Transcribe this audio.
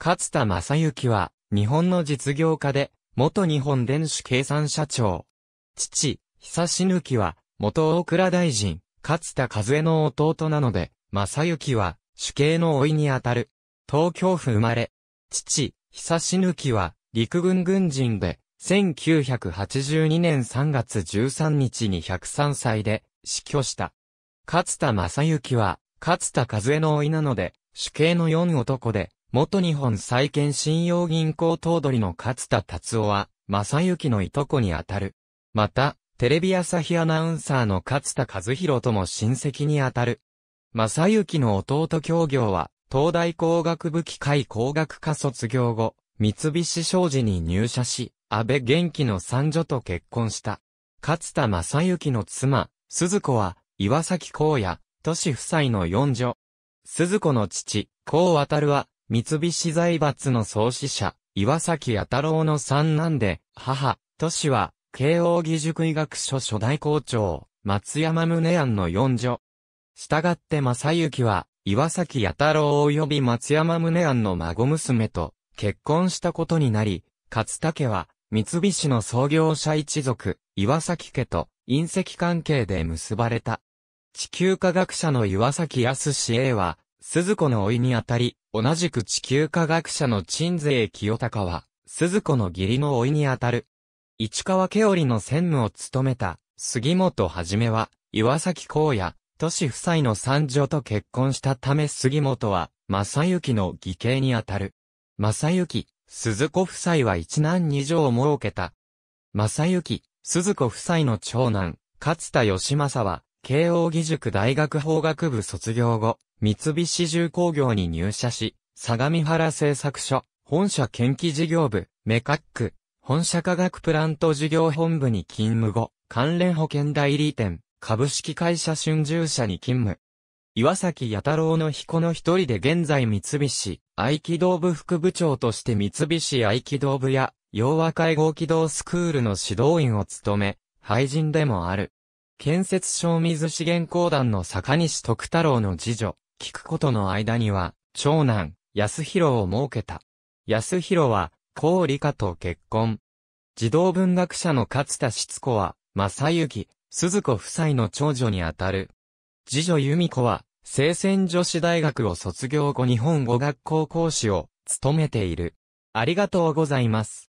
勝田正幸は、日本の実業家で、元日本電子計算社長。父、久し抜きは、元大倉大臣、勝田和江の弟なので、正幸は、主計のいにあたる。東京府生まれ。父、久し抜きは、陸軍軍人で、1982年3月13日に103歳で、死去した。勝田正幸は、勝田和江のいなので、主計の4男で、元日本債券信用銀行頭取の勝田達夫は、正幸のいとこにあたる。また、テレビ朝日アナウンサーの勝田和弘とも親戚にあたる。正幸の弟協業は、東大工学部機械工学科卒業後、三菱商事に入社し、安倍元気の三女と結婚した。勝田正幸の妻、鈴子は、岩崎光也、都市夫妻の四女。鈴子の父、光渡は、三菱財閥の創始者、岩崎弥太郎の三男で、母、都市は、慶応義塾医学所初代校長、松山宗安の四女。したがって正幸は、岩崎弥太郎及び松山宗安の孫娘と結婚したことになり、勝武は、三菱の創業者一族、岩崎家と隕石関係で結ばれた。地球科学者の岩崎康 A は、鈴子の老いにあたり、同じく地球科学者の鎮西清隆は、鈴子の義理の老いにあたる。市川家織の専務を務めた、杉本はじめは、岩崎公也、都市夫妻の三女と結婚したため杉本は、正幸の義兄にあたる。正幸、鈴子夫妻は一男二女を設けた。正幸、鈴子夫妻の長男、勝田義政は、慶應義塾大学法学部卒業後、三菱重工業に入社し、相模原製作所、本社研機事業部、メカック、本社科学プラント事業本部に勤務後、関連保険代理店、株式会社春秋社に勤務。岩崎弥太郎の彦の一人で現在三菱合気道部副部長として三菱合気道部や洋和会合気道スクールの指導員を務め、廃人でもある。建設省水資源公団の坂西徳太郎の次女、聞くことの間には、長男、安弘を設けた。安弘は、高理科と結婚。児童文学者の勝田し子は、正幸、鈴子夫妻の長女にあたる。次女由美子は、聖戦女子大学を卒業後日本語学校講師を務めている。ありがとうございます。